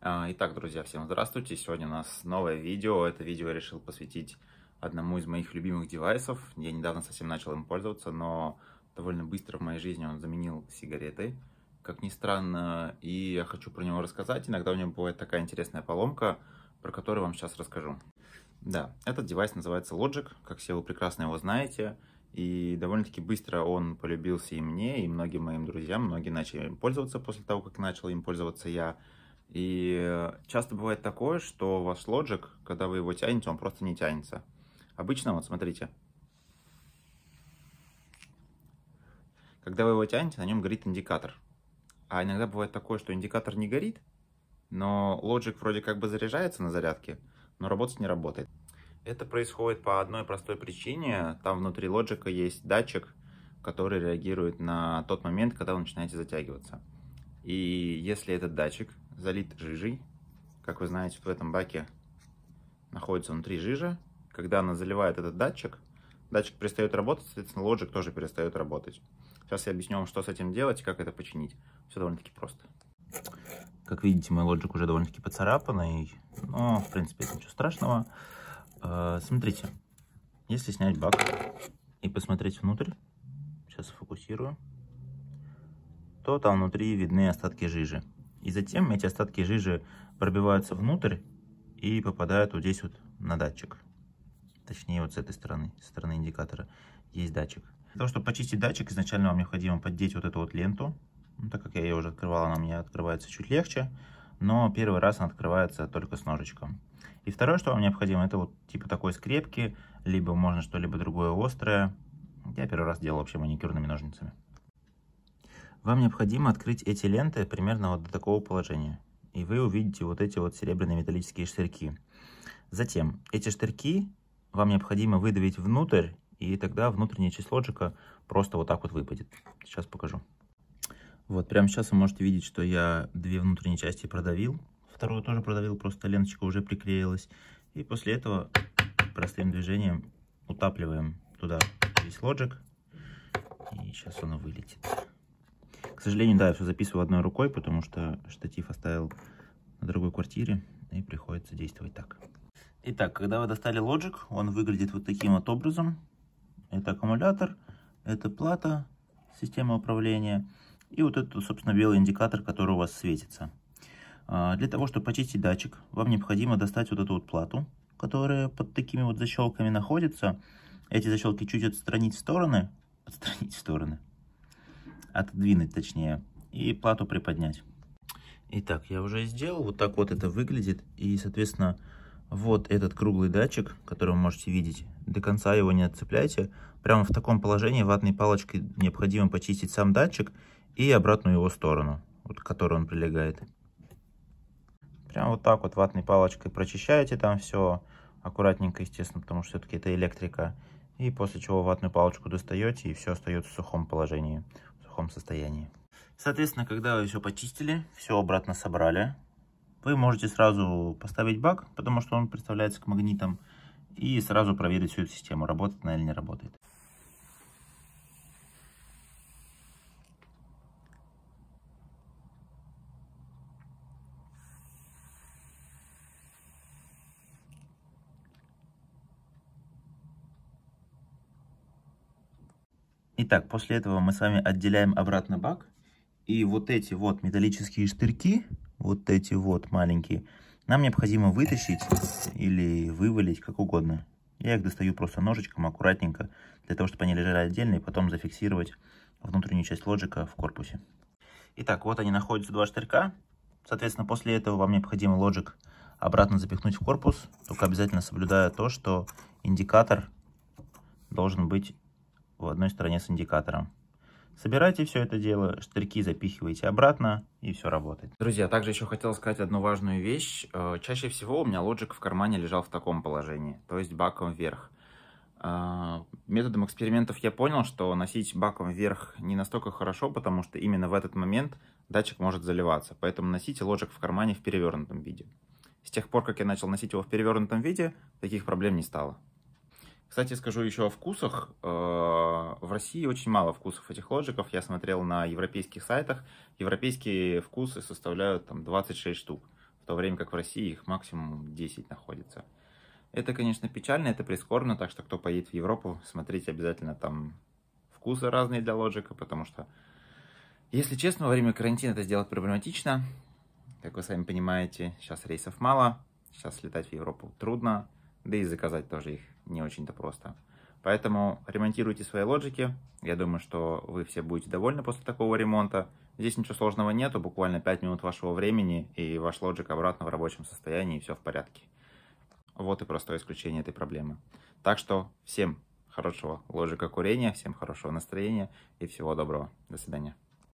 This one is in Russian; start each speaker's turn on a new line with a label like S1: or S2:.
S1: А, итак, друзья, всем здравствуйте! Сегодня у нас новое видео. Это видео я решил посвятить одному из моих любимых девайсов. Я недавно совсем начал им пользоваться, но довольно быстро в моей жизни он заменил сигареты, как ни странно. И я хочу про него рассказать. Иногда у него бывает такая интересная поломка, про которую вам сейчас расскажу. Да, этот девайс называется Logic, как все вы прекрасно его знаете. И довольно-таки быстро он полюбился и мне, и многим моим друзьям. Многие начали им пользоваться после того, как начал им пользоваться я. И часто бывает такое, что ваш лоджик, когда вы его тянете, он просто не тянется. Обычно, вот смотрите, когда вы его тянете, на нем горит индикатор. А иногда бывает такое, что индикатор не горит, но лоджик вроде как бы заряжается на зарядке, но работать не работает. Это происходит по одной простой причине. Там внутри лоджика есть датчик, который реагирует на тот момент, когда вы начинаете затягиваться. И если этот датчик залит жижей. Как вы знаете, в этом баке находится внутри жижа. Когда она заливает этот датчик, датчик перестает работать, соответственно, лоджик тоже перестает работать. Сейчас я объясню вам, что с этим делать и как это починить. Все довольно-таки просто. Как видите, мой лоджик уже довольно-таки поцарапанный, но, в принципе, это ничего страшного. А, смотрите, если снять бак и посмотреть внутрь, сейчас сфокусирую, то там внутри видны остатки жижи. И затем эти остатки жижи пробиваются внутрь и попадают вот здесь вот на датчик. Точнее вот с этой стороны, с стороны индикатора есть датчик. Для того, чтобы почистить датчик, изначально вам необходимо поддеть вот эту вот ленту. Ну, так как я ее уже открывал, она у меня открывается чуть легче. Но первый раз она открывается только с ножичком. И второе, что вам необходимо, это вот типа такой скрепки, либо можно что-либо другое острое. Я первый раз делал вообще маникюрными ножницами. Вам необходимо открыть эти ленты примерно вот до такого положения. И вы увидите вот эти вот серебряные металлические штырьки. Затем эти штырьки вам необходимо выдавить внутрь, и тогда внутренняя часть лоджика просто вот так вот выпадет. Сейчас покажу. Вот, прямо сейчас вы можете видеть, что я две внутренние части продавил. Вторую тоже продавил, просто ленточка уже приклеилась. И после этого простым движением утапливаем туда весь лоджик. И сейчас оно вылетит. К сожалению, да, я все записываю одной рукой, потому что штатив оставил на другой квартире, и приходится действовать так. Итак, когда вы достали Logic, он выглядит вот таким вот образом. Это аккумулятор, это плата, система управления, и вот этот, собственно, белый индикатор, который у вас светится. А, для того, чтобы почистить датчик, вам необходимо достать вот эту вот плату, которая под такими вот защелками находится. Эти защелки чуть отстранить в стороны, отстранить в стороны, отодвинуть точнее, и плату приподнять. Итак, я уже сделал, вот так вот это выглядит, и, соответственно, вот этот круглый датчик, который вы можете видеть, до конца его не отцепляйте. Прямо в таком положении ватной палочкой необходимо почистить сам датчик и обратную его сторону, вот, к которой он прилегает. Прямо вот так вот ватной палочкой прочищаете там все аккуратненько, естественно, потому что все-таки это электрика. И после чего ватную палочку достаете, и все остается в сухом положении плохом состоянии. Соответственно, когда вы все почистили, все обратно собрали, вы можете сразу поставить бак, потому что он представляется к магнитам, и сразу проверить всю эту систему, работает она или не работает. Итак, после этого мы с вами отделяем обратно бак. И вот эти вот металлические штырьки, вот эти вот маленькие, нам необходимо вытащить или вывалить, как угодно. Я их достаю просто ножичком, аккуратненько, для того, чтобы они лежали отдельно, и потом зафиксировать внутреннюю часть лоджика в корпусе. Итак, вот они находятся, два штырька. Соответственно, после этого вам необходимо лоджик обратно запихнуть в корпус, только обязательно соблюдая то, что индикатор должен быть в одной стороне с индикатором. Собирайте все это дело, штырьки запихивайте обратно, и все работает. Друзья, также еще хотел сказать одну важную вещь. Э, чаще всего у меня лоджик в кармане лежал в таком положении, то есть баком вверх. Э, методом экспериментов я понял, что носить баком вверх не настолько хорошо, потому что именно в этот момент датчик может заливаться. Поэтому носите ложек в кармане в перевернутом виде. С тех пор, как я начал носить его в перевернутом виде, таких проблем не стало. Кстати, скажу еще о вкусах. Э, в России очень мало вкусов этих лоджиков. Я смотрел на европейских сайтах. Европейские вкусы составляют там 26 штук, в то время как в России их максимум 10 находится. Это, конечно, печально, это прискорбно, так что кто поедет в Европу, смотрите обязательно там вкусы разные для лоджика, потому что, если честно, во время карантина это сделать проблематично. Как вы сами понимаете, сейчас рейсов мало, сейчас летать в Европу трудно, да и заказать тоже их не очень-то просто. Поэтому ремонтируйте свои лоджики. Я думаю, что вы все будете довольны после такого ремонта. Здесь ничего сложного нету, буквально 5 минут вашего времени, и ваш лоджик обратно в рабочем состоянии, и все в порядке. Вот и простое исключение этой проблемы. Так что всем хорошего лоджика курения, всем хорошего настроения и всего доброго. До свидания.